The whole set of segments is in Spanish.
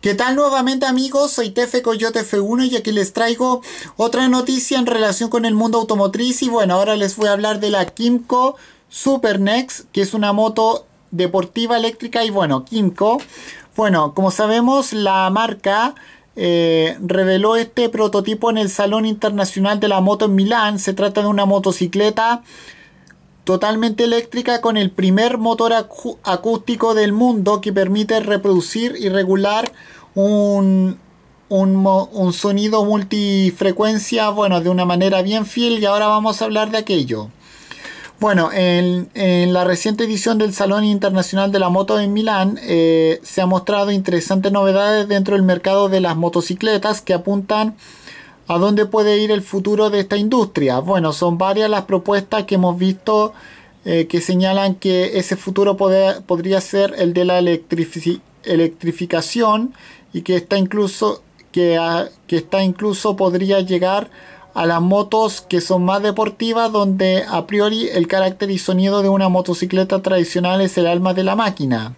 ¿Qué tal nuevamente amigos? Soy Tefe Coyote F1 y aquí les traigo otra noticia en relación con el mundo automotriz y bueno, ahora les voy a hablar de la Kimco Supernex, que es una moto deportiva eléctrica y bueno, Kimco. Bueno, como sabemos, la marca eh, reveló este prototipo en el Salón Internacional de la Moto en Milán. Se trata de una motocicleta totalmente eléctrica con el primer motor acústico del mundo que permite reproducir y regular un, sonido multifrecuencia, bueno, de una manera bien fiel y ahora vamos a hablar de aquello. Bueno, en, la reciente edición del Salón Internacional de la Moto en Milán eh, se han mostrado interesantes novedades dentro del mercado de las motocicletas que apuntan ¿A dónde puede ir el futuro de esta industria? Bueno, son varias las propuestas que hemos visto eh, que señalan que ese futuro podría ser el de la electrificación y que está incluso que, está incluso podría llegar a las motos que son más deportivas donde a priori el carácter y sonido de una motocicleta tradicional es el alma de la máquina.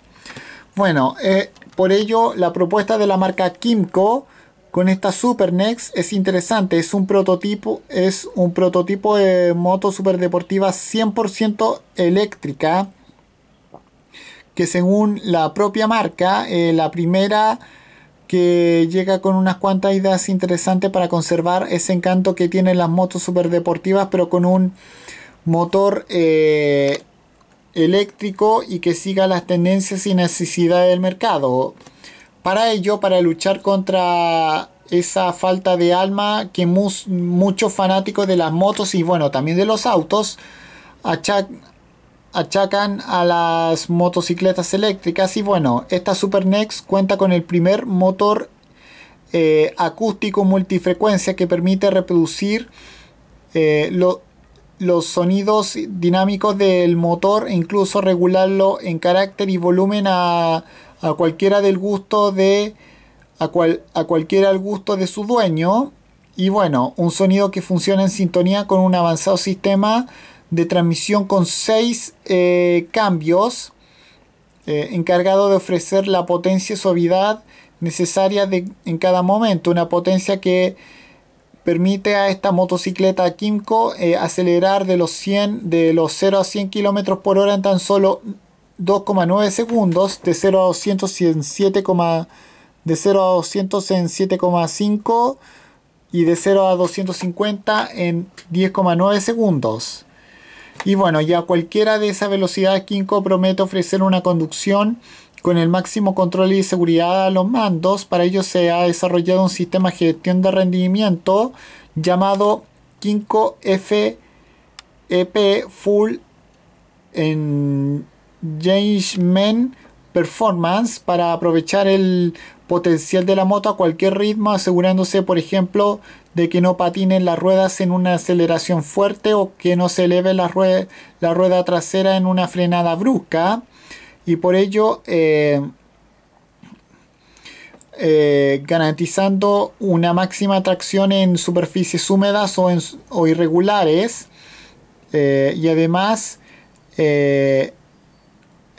Bueno, eh, por ello la propuesta de la marca Kimco con esta Supernex es interesante, es un prototipo, es un prototipo de moto superdeportiva 100% eléctrica que según la propia marca, eh, la primera que llega con unas cuantas ideas interesantes para conservar ese encanto que tienen las motos superdeportivas, pero con un motor eh, eléctrico y que siga las tendencias y necesidades del mercado para ello, para luchar contra esa falta de alma que muchos fanáticos de las motos y bueno, también de los autos achacan a las motocicletas eléctricas y bueno, esta Supernex cuenta con el primer motor eh, acústico multifrecuencia que permite reproducir eh, los sonidos dinámicos del motor e incluso regularlo en carácter y volumen a a cualquiera del gusto de a, cual, a cualquiera al gusto de su dueño y bueno, un sonido que funciona en sintonía con un avanzado sistema de transmisión con seis eh, cambios eh, encargado de ofrecer la potencia y suavidad necesaria de, en cada momento, una potencia que permite a esta motocicleta Kimco eh, acelerar de los 100 de los 0 a 100 km por hora en tan solo 2,9 segundos, de 0 a 200 en de 0 a 200 7,5 y de 0 a 250 en 10,9 segundos. Y bueno, ya cualquiera de esa velocidad Kinko promete ofrecer una conducción con el máximo control y seguridad a los mandos. Para ello se ha desarrollado un sistema de gestión de rendimiento llamado Kinko FEP Full en James Men Performance para aprovechar el potencial de la moto a cualquier ritmo, asegurándose, por ejemplo, de que no patinen las ruedas en una aceleración fuerte o que no se eleve la rueda, la rueda trasera en una frenada brusca. Y por ello, eh, eh, garantizando una máxima tracción en superficies húmedas o, irregulares. Eh, y además,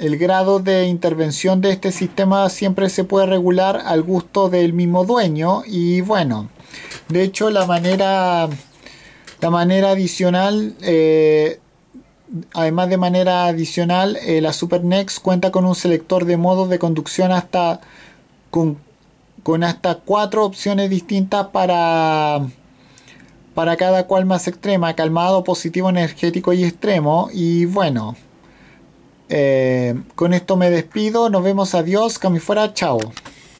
el grado de intervención de este sistema siempre se puede regular al gusto del mismo dueño y bueno, de hecho la manera, la manera adicional eh, Además de manera adicional, eh, la SuperNex cuenta con un selector de modos de conducción hasta con, con, hasta cuatro opciones distintas para, para cada cual más extrema, calmado, positivo, energético y extremo. Y bueno, eh, con esto me despido. Nos vemos. Adiós. fuera, Chao.